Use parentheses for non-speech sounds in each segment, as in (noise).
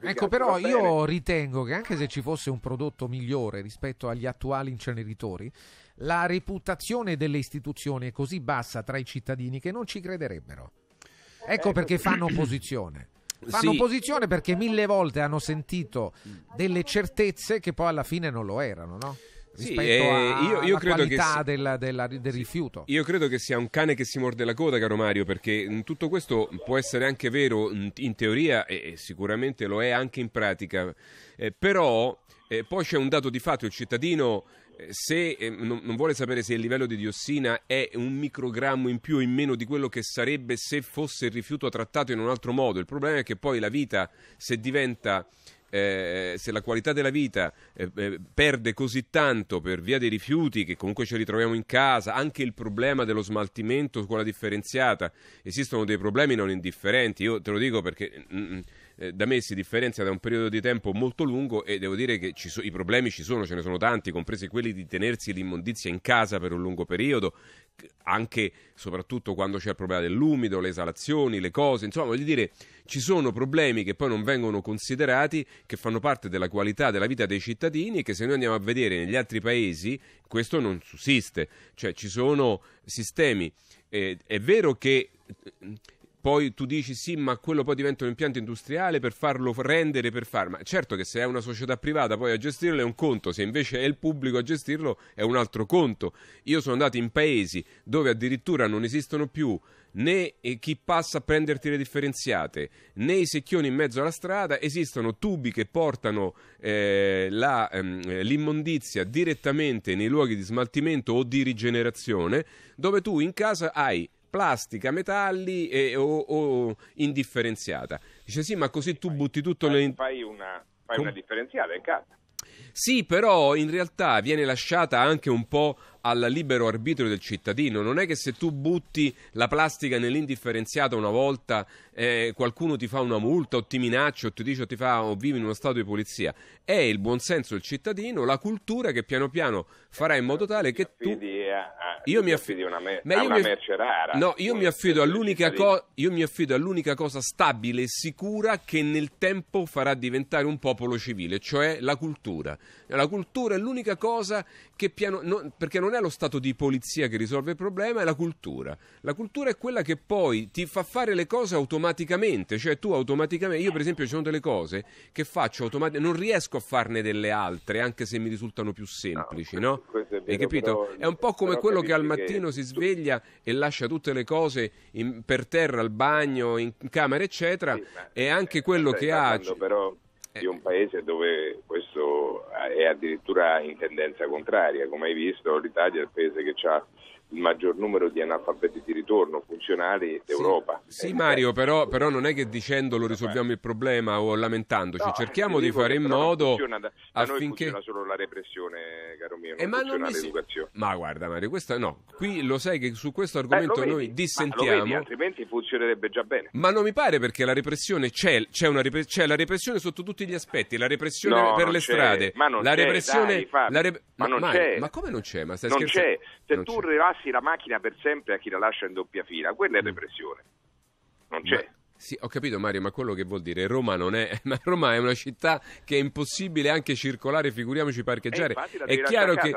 Ecco, però io ritengo che anche se ci fosse un prodotto migliore rispetto agli attuali inceneritori, la reputazione delle istituzioni è così bassa tra i cittadini che non ci crederebbero. Ecco eh, perché fanno (clears throat) opposizione. Fanno sì. opposizione perché mille volte hanno sentito delle certezze che poi alla fine non lo erano, no? rispetto sì, eh, io, qualità si... della, della, del sì, rifiuto. Io credo che sia un cane che si morde la coda, caro Mario, perché tutto questo può essere anche vero in teoria e sicuramente lo è anche in pratica, eh, però eh, poi c'è un dato di fatto, il cittadino eh, se eh, non, non, vuole sapere se il livello di diossina è un microgrammo in più o in meno di quello che sarebbe se fosse il rifiuto trattato in un altro modo. Il problema è che poi la vita, se diventa eh, se la qualità della vita eh, eh, perde così tanto per via dei rifiuti che comunque ci ritroviamo in casa, anche il problema dello smaltimento, scuola differenziata, esistono dei problemi non indifferenti, io te lo dico perché... Mm, mm eh, da me si differenzia da un periodo di tempo molto lungo e devo dire che so, i problemi ci sono, ce ne sono tanti, compresi quelli di tenersi l'immondizia in casa per un lungo periodo, anche soprattutto quando c'è il problema dell'umido, le esalazioni, le cose, insomma, voglio dire, ci sono problemi che poi non vengono considerati, che fanno parte della qualità della vita dei cittadini e che se noi andiamo a vedere negli altri paesi questo non sussiste, cioè ci sono sistemi, eh, è vero che poi tu dici sì, ma quello poi diventa un impianto industriale per farlo rendere, per far... Ma certo che se è una società privata poi a gestirlo è un conto, se invece è il pubblico a gestirlo è un altro conto. Io sono andato in paesi dove addirittura non esistono più né eh, chi passa a prenderti le differenziate, né i secchioni in mezzo alla strada, esistono tubi che portano eh, la, ehm, l'immondizia direttamente nei luoghi di smaltimento o di rigenerazione, dove tu in casa hai plastica, metalli e, o, o, indifferenziata. Dice sì, ma così tu fai, butti tutto nelle... Fai, una, fai Com- una differenziale, cazzo. Sì, però in realtà viene lasciata anche un po' al libero arbitrio del cittadino. Non è che se tu butti la plastica nell'indifferenziata una volta eh, qualcuno ti fa una multa o ti minaccia o ti dice o ti fa o oh, vivi in uno stato di polizia. È il buonsenso del cittadino, la cultura che piano piano farà in modo tale che tu... Eh, eh, io mi affido a me- una mi... merce rara. No, io mi affido, co- io mi affido all'unica cosa stabile e sicura che nel tempo farà diventare un popolo civile, cioè la cultura. La cultura è l'unica cosa che piano... No, perché non è lo stato di polizia che risolve il problema, è la cultura. La cultura è quella che poi ti fa fare le cose automaticamente automaticamente, cioè tu automaticamente, io per esempio ci sono delle cose che faccio automaticamente, non riesco a farne delle altre anche se mi risultano più semplici, no? questo È vero, Hai capito? Però, è un po' come quello che al mattino che... si sveglia e lascia tutte le cose in, per terra, al bagno, in camera, eccetera, sì, ma, è anche eh, quello che ha... Però di eh. un paese dove questo addirittura in tendenza contraria. Come hai visto, l'Italia è il paese che ha il maggior numero di analfabeti di ritorno funzionali d'Europa. Sì, sì Mario, però, però, non è che dicendolo risolviamo il problema o lamentandoci, no, cerchiamo di fare in modo funziona da, da affinché... Noi solo la repressione, caro mio, eh, non eh, ma non l'educazione. Si... Ma guarda Mario, questa no, qui lo sai che su questo eh, argomento eh, noi dissentiamo. Vedi, altrimenti funzionerebbe già bene. Ma non mi pare perché la repressione c'è, c'è, repre... c'è la repressione sotto tutti gli aspetti, la repressione no, per le strade, la eh, repressione... Dai, fa... la re... ma, ma, ma, come non c'è? Ma stai non scherzando? c'è. Se non tu c'è. relassi la macchina per sempre a chi la lascia in doppia fila, quella è mm. repressione. Non c'è. Sì, ho capito Mario, ma quello che vuol dire Roma non è, (laughs) ma Roma è una città che è impossibile anche circolare, figuriamoci parcheggiare. Eh, è chiaro che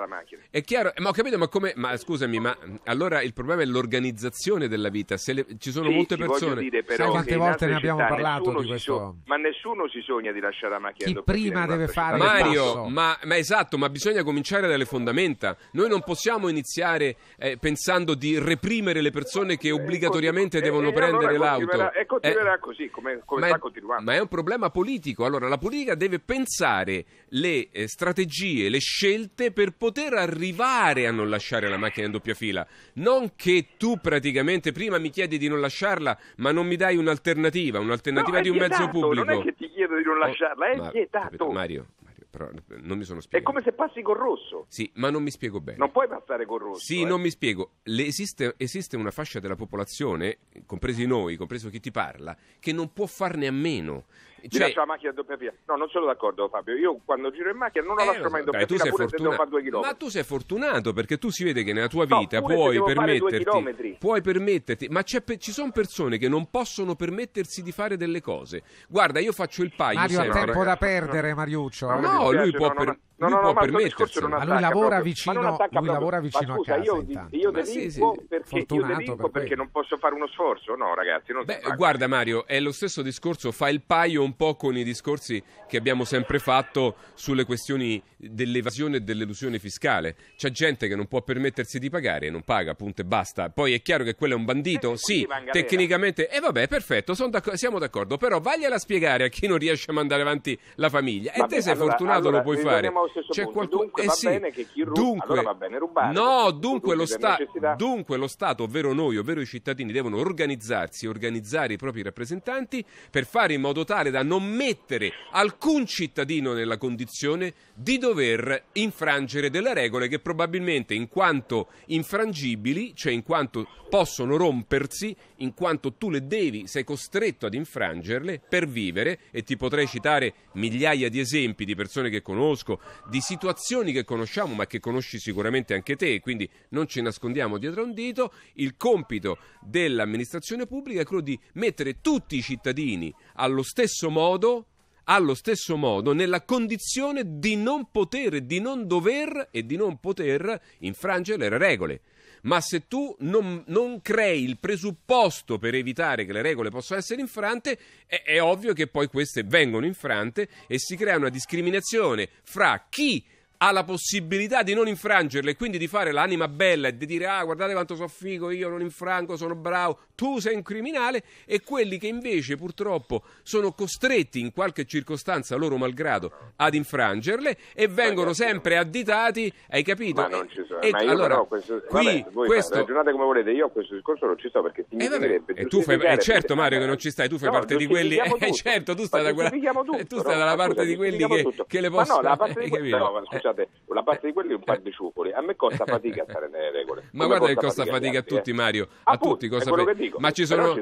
è chiaro, ma ho capito, ma come ma scusami, ma allora il problema è l'organizzazione della vita. Se le, ci sono sì, molte persone dire, però, quante volte ne abbiamo città, parlato di questo. So, ma nessuno si sogna di lasciare la macchina Chi prima deve fare Mario, ma, ma, esatto, ma bisogna cominciare dalle fondamenta. Noi non possiamo iniziare eh, pensando di reprimere le persone che eh, obbligatoriamente eh, devono eh, prendere allora l'auto. Eh, continuerà eh, così, come, come sta è, continuando. Ma è un problema politico. Allora, la politica deve pensare le eh, strategie, le scelte per poter arrivare a non lasciare la macchina in doppia fila. Non che tu praticamente prima mi chiedi di non lasciarla, ma non mi dai un'alternativa, un'alternativa no, di un vietato, mezzo pubblico. Non è che ti chiedo di non oh, lasciarla, oh, è ma, vietato. Capito, Mario, però non mi sono spiegato. È come se passi col rosso. Sì, ma non mi spiego bene. Non puoi passare col rosso. Sì, eh. non mi spiego. Le esiste, esiste una fascia della popolazione, compresi noi, compreso chi ti parla, che non può farne a meno. Di cioè... lascio la macchina a doppia fila. No, non sono d'accordo, Fabio. Io quando giro in macchina non la eh, lascio mai in doppia fila, pure fortuna... se devo due chilometri. Ma tu sei fortunato perché tu si vede che nella tua vita no, puoi, permetterti, puoi permetterti. Ma ci sono persone che non possono permettersi di fare delle cose. Guarda, io faccio il paio. Mario sempre. ha tempo da perdere, Mariuccio. No, lui può permettersi No, no, può no, permetterselo. Ma, lui lavora vicino, lui lavora vicino scusa, a casa. Io, intanto. io delinquo, sì, sì, perché, io delinquo per perché non posso fare uno sforzo? No, ragazzi. Beh, guarda, Mario, è lo stesso discorso. Fa il paio un po' con i discorsi che abbiamo sempre fatto sulle questioni dell'evasione e dell'elusione fiscale. C'è gente che non può permettersi di pagare e non paga, punto e basta. Poi è chiaro che quello è un bandito. Eh, sì, tecnicamente. E eh, vabbè, perfetto, d'acc- siamo d'accordo. Però vagliela spiegare a chi non riesce a mandare avanti la famiglia. e te sei allora, fortunato, allora, lo puoi fare stesso c'è punto. Qualcun... Dunque, eh sì. bene che chi ruba, dunque... allora va bene rubare. No, dunque lo, sta... dunque lo, Stato, ovvero noi, ovvero i cittadini, devono organizzarsi, organizzare i propri rappresentanti per fare in modo tale da non mettere alcun cittadino nella condizione di dover infrangere delle regole che probabilmente in quanto infrangibili, cioè in quanto possono rompersi, in quanto tu le devi, sei costretto ad infrangerle per vivere e ti potrei citare migliaia di esempi di persone che conosco, di situazioni che conosciamo ma che conosci sicuramente anche te, quindi non ci nascondiamo dietro un dito, il compito dell'amministrazione pubblica è quello di mettere tutti i cittadini allo stesso modo allo stesso modo nella condizione di non poter, di non dover e di non poter infrangere le regole ma se tu non, non crei il presupposto per evitare che le regole possano essere infrante, è, è ovvio che poi queste vengono infrante e si crea una discriminazione fra chi ha la possibilità di non infrangerle e quindi di fare l'anima bella e di dire ah guardate quanto sono figo io non infrango sono bravo tu sei un criminale e quelli che invece purtroppo sono costretti in qualche circostanza loro malgrado ad infrangerle e vengono sempre additati hai capito? Ma non ci sono e, ma io allora, però questo, qui, vabbè, voi questo... ragionate come volete io a questo discorso non ci sto perché ti eh, significherebbe e tu fai, eh, certo Mario che non ci stai tu fai no, parte di quelli (laughs) eh, certo tu stai, da quella, eh, tutto, tu stai dalla parte di quelli che, che, le possono ma no la parte di (laughs) quelli eh, no, scusa lasciate una parte di quelli e un eh, par eh. di ciucoli. A me costa (laughs) fatica stare nelle regole. Ma guarda che costa fatica, a eh. tutti, Mario. A tutti cosa fatica. Ma ci sono,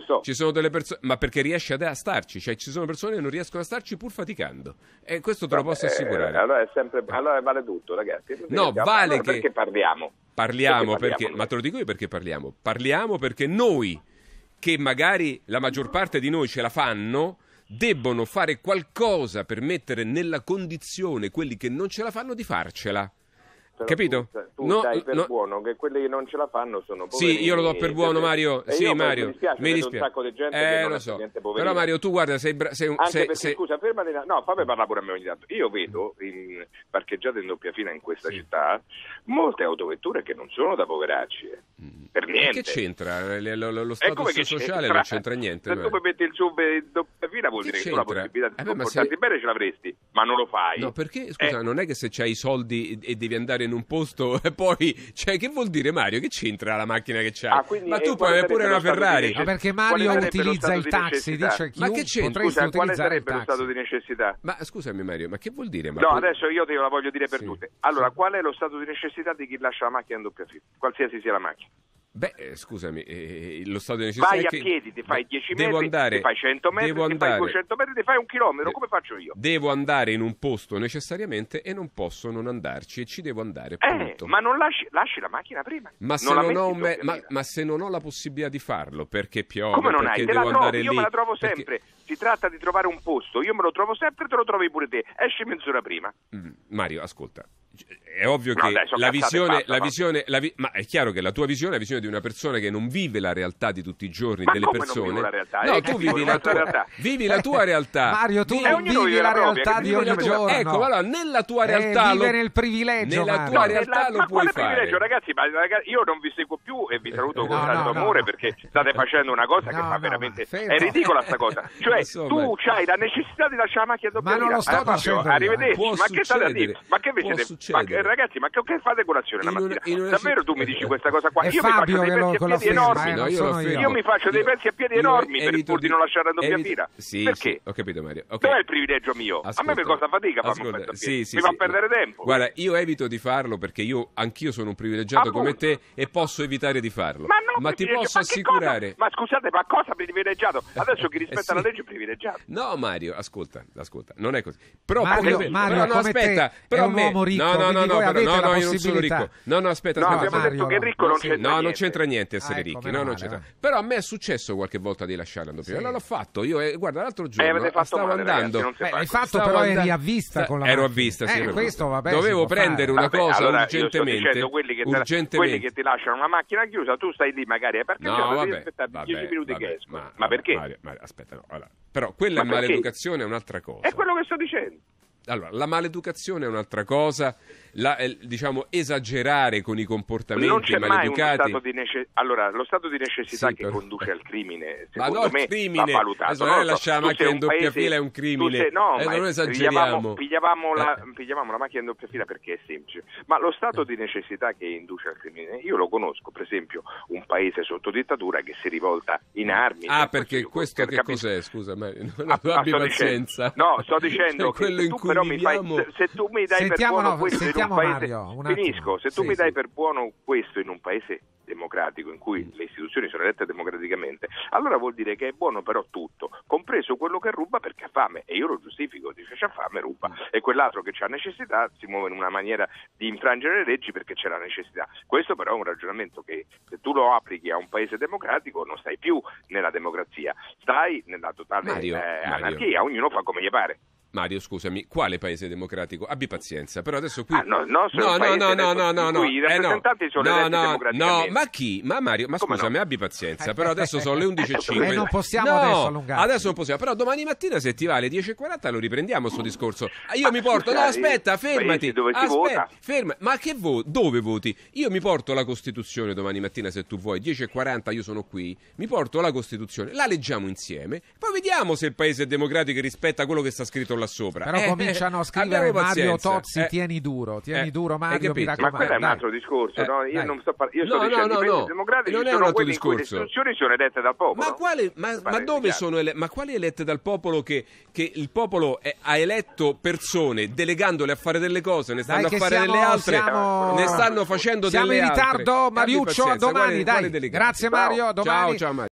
delle persone. Ma perché riesci a starci? Cioè, ci sono persone che non riescono a starci pur faticando. E questo te lo posso assicurare. allora, è sempre, allora vale tutto, ragazzi. No, vale che. Perché parliamo? Parliamo perché. Ma te lo dico io perché parliamo. Parliamo perché noi, che magari la maggior parte di noi ce la fanno debbono fare qualcosa per mettere nella condizione quelli che non ce la fanno di farcela. Però Capito? Tu, cioè, tu no, dai per no. buono che quelli che non ce la fanno sono poveri. Sì, io lo do per buono, Mario. E sì, Mario. Mi dispiace, mi dispiace. un sacco di gente eh, che lo so. Però Mario, tu guarda, sei, bra- sei un Anche sei, perché, sei... scusa, fermati. No, fammi parlare pure a me ogni tanto. Io vedo in, parcheggiate in doppia fila in questa sì. città molte autovetture che non sono da poveracci. Eh. Mm-hmm. Per niente. Ma che c'entra? Eh, lo, lo, lo status sociale c'entra. non c'entra niente. Se tu mi metti il sub in doppia fila vuol che dire c'entra? che tu la possibilità di eh comportarti se... bene ce l'avresti, ma non lo fai. No, perché, eh. scusa, eh. non è che se c'hai i soldi e devi andare in un posto (laughs) e poi... Cioè, che vuol dire Mario? Che c'entra la macchina che c'hai? Ah, quindi, ma tu puoi avere pure una Ferrari. Ma perché Mario utilizza il taxi, dice Ma che c'entra? Scusa, quale sarebbe lo stato di necessità? Ma scusami Mario, ma che vuol dire? Ma no, poi... adesso io te la voglio dire per tutte. Allora, qual è lo stato di necessità di chi lascia la macchina in doppia fila? Qualsiasi sia la macchina. Beh, eh, scusami, eh, eh lo stato di necessità Vai a piedi, ti fai 10 metri, andare, ti fai 100 metri, ti andare, fai 200 metri, ti fai un chilometro, come faccio io? Devo andare in un posto necessariamente e non posso non andarci e ci devo andare, eh, punto. Eh, ma non lasci, lasci, la macchina prima. Ma se non, non me, ma, ma se, non ho la possibilità di farlo, perché piove, come non perché hai? Te devo trovi, andare io lì... Io me la trovo sempre. Si tratta di trovare un posto, io me lo trovo sempre, te lo trovi pure te. Esci mezz'ora prima. Mm, Mario, ascolta, è ovvio no, che dai, la, visione, fatto, la, visione, la visione, ma è chiaro che la tua visione è la visione di una persona che non vive la realtà di tutti i giorni ma delle persone. No, eh, tu eh, vivi la, tua, realtà. vivi la tua realtà. Mario, tu vivi, vivi, vivi la realtà di ogni giorno. Ecco, allora nella tua eh, realtà eh, lo, nel privilegio. Nella Mario. tua realtà no, lo puoi fare. privilegio, ragazzi, ma ragazzi, io non vi seguo più e vi eh, saluto con tanto amore perché state facendo una cosa che fa veramente è ridicola sta cosa. (laughs) Cioè, tu hai la necessità di lasciare la macchina dopo. Ma non lo sto facendo. Arrivederci. Ma che state a dire? Ma che invece succede? Ma, ragazzi, ma che, che fate colazione la mattina? In in Davvero citt- tu mi dici eh, questa cosa qua? Eh, io mi faccio dei pezzi a piedi enormi. io, mi faccio dei pezzi a piedi enormi per, pur di non lasciare la doppia fila. Sì, Perché? Ho capito Mario. Okay. Dov'è il privilegio mio? a me mi costa fatica farmi un pezzo a piedi. Mi fa perdere tempo. Guarda, io evito di farlo perché io anch'io sono un privilegiato come te e posso evitare di farlo. Ma, ti posso assicurare. Ma scusate, ma cosa privilegiato? (laughs) Adesso chi eh, rispetta la legge è privilegiato. No, Mario, ascolta, ascolta, non è così. Però Mario, Mario però, no, aspetta, però è un me, uomo ricco, no, no, no, no, però, no, no, io non sono ricco. No, no, aspetta, no, aspetta. Mario, detto che ricco non c'entra. No, non c'entra niente essere ah, ecco, ricchi. No, non c'entra. Però a me è successo qualche volta di lasciare la doppia. Sì. Allora l'ho fatto. Io, eh, guarda, l'altro giorno eh, stavo male, andando. hai fatto, però eri a vista con la Ero a vista, sì. Eh, questo, Dovevo prendere una cosa urgentemente. Quelli che, urgentemente. quelli che ti lasciano una macchina chiusa, tu stai lì magari. Eh, no, vabbè, vabbè, 10 Ma perché? Aspetta, no. Però quella è maleducazione, è un'altra cosa. È quello che sto dicendo. Allora, la maleducazione è un'altra cosa la, eh, diciamo, esagerare con i comportamenti non c'è maleducati. Mai nece- allora, lo stato di necessità sì, che per... conduce al crimine, secondo ma no, me, crimine. va valutato. Adesso, non lasciare la macchina in doppia paese, fila è un crimine. Sei, no, eh, non esageriamo. Pigliavamo, pigliavamo, la, eh. macchina in doppia fila perché è semplice. Ma lo stato di necessità che induce al crimine, io lo conosco, per esempio, un paese sotto dittatura che si rivolta in armi. Ah, perché questo che capis- cos'è? Scusa, ma non ah, abbi ah, pazienza. Dicendo, no, sto dicendo cioè, che tu però mi fai, se, tu mi dai sentiamo, per buono no, questo un paese... Mario, un Finisco, se tu sì, mi dai sì. per buono questo in un paese democratico in cui le istituzioni sono elette democraticamente, allora vuol dire che è buono però tutto, compreso quello che ruba perché ha fame e io lo giustifico, dice c'ha fame ruba mm. e quell'altro che ha necessità si muove in una maniera di infrangere le leggi perché c'è la necessità. Questo però è un ragionamento che se tu lo applichi a un paese democratico non stai più nella democrazia, stai nella totale Mario, eh, anarchia, ognuno fa come gli pare. Mario, scusami, quale paese democratico? Abbi pazienza, però adesso qui... Ah, no, no, no, no, no, no, no, no, no, eh, no, no, no, no, ma chi? Ma Mario, ma scusami, no? abbi pazienza, però adesso sono le 11.05. (laughs) Eh, non possiamo no, adesso allungarci. adesso non possiamo, però domani mattina se ti vale 10.40 lo riprendiamo sto discorso. Ah, io ma mi porto, no aspetta, fermati, dove aspetta, vota. ferma, ma che voti? Dove voti? Io mi porto la Costituzione domani mattina se tu vuoi, 10.40 io sono qui, mi porto la Costituzione, la leggiamo insieme, poi vediamo se il paese democratico rispetta quello che sta scritto là sopra. Però eh, cominciano a eh, scrivere Mario Tozzi, eh. tieni duro, eh, tieni duro Mario, mi raccomando. Ma quello è un altro discorso, no? Io non sto parlando, io sto no, dicendo no, no, no. democratici non è un altro discorso. le istituzioni sono elette dal popolo. Ma, quale, ma, ma dove sono ele- ma quali elette dal popolo che, che il popolo è, ha eletto persone delegandole a fare delle cose, ne stanno dai, a fare siamo, delle altre, siamo... ne stanno facendo delle altre. Siamo in ritardo, Mariuccio, a domani, Grazie Mario, a domani. Ciao, ciao Mario.